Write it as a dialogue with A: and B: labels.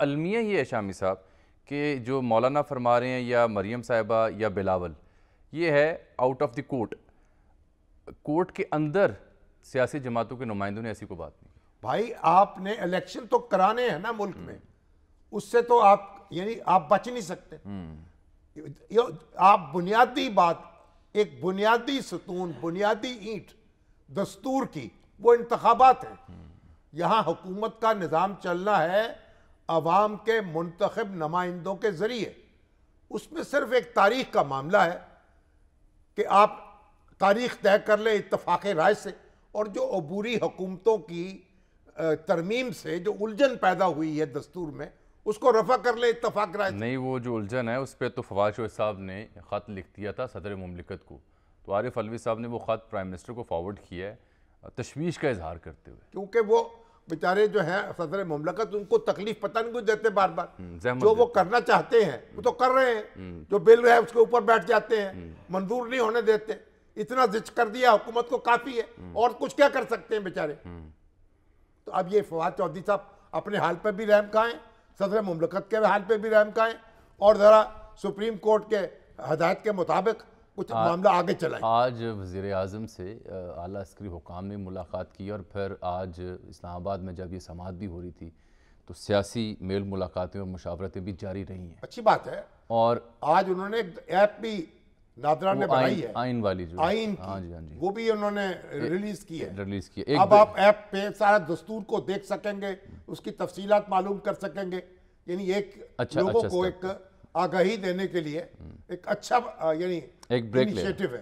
A: अलमिया ये है शामी साहब कि जो मौलाना फरमा रहे हैं या मरियम साहिबा या बिलावल ये है out of the court court के अंदर सियासी जमातों के नुमाइंदों ने ऐसी कोई बात नहीं भाई आपने इलेक्शन तो कराने हैं
B: ना मुल्क में हम्म। उससे तो आप यानी आप बच नहीं सकते हम्म। आप बुनियादी बात एक बुनियादी सतून बुनियादी ईंट दस्तूर की वो इंतबात है हम्म। यहां हुकूमत का निज़ाम चलना है अवाम के मुंतब नुमाइंदों के ज़रिए उसमें सिर्फ एक तारीख का मामला है कि आप तारीख तय कर लें इतफाक़ राय से और जो अबूरी हुकूमतों की तरमीम से जो उलझन पैदा हुई है दस्तूर में उसको रफा कर ले इतफाक़ राय
A: नहीं वो जो उलझन है उस पर तो फवाज साहब ने ख़त लिख दिया था सदर ममलिकत को तो आरिफ अलवी साहब ने वो ख़त प्राइम मिनिस्टर को फॉरवर्ड किया है तशवीश का इजहार करते हुए
B: क्योंकि वो बेचारे जो हैं सदर ममलकत उनको तकलीफ पता नहीं कुछ देते बार बार हम्म, जो वो करना चाहते हैं वो तो कर रहे हैं हम्म। जो बिल है उसके ऊपर बैठ जाते हैं हम्म। मंजूर नहीं होने देते इतना जिच कर दिया हुकूमत को काफ़ी है और कुछ क्या कर सकते हैं बेचारे तो अब ये फवाद चौधरी साहब अपने हाल पर भी रहम खाएं सदर ममलकत के हाल पर भी रहम खाएं और ज़रा सुप्रीम कोर्ट के हदायत के मुताबिक कुछ आ, मामला आगे चला
A: आज वजीर अजम से आला अस्करी हुकाम ने मुलाकात की और फिर आज इस्लामाबाद में जब ये समात भी हो रही थी तो सियासी मेल मुलाकातें और मुशावरतें भी जारी रही हैं अच्छी बात है और आज उन्होंने एक ऐप भी नादरा ने बनाई है आइन वाली जो आइन हाँ जी हाँ जी
B: वो भी उन्होंने
A: रिलीज की है रिलीज की है अब आप
B: ऐप पे सारा दस्तूर को देख सकेंगे उसकी तफसीलात मालूम कर सकेंगे यानी एक अच्छा, लोगों अच्छा, को एक आगाही देने के लिए हम्म। एक अच्छा यानी एक ब्रेक है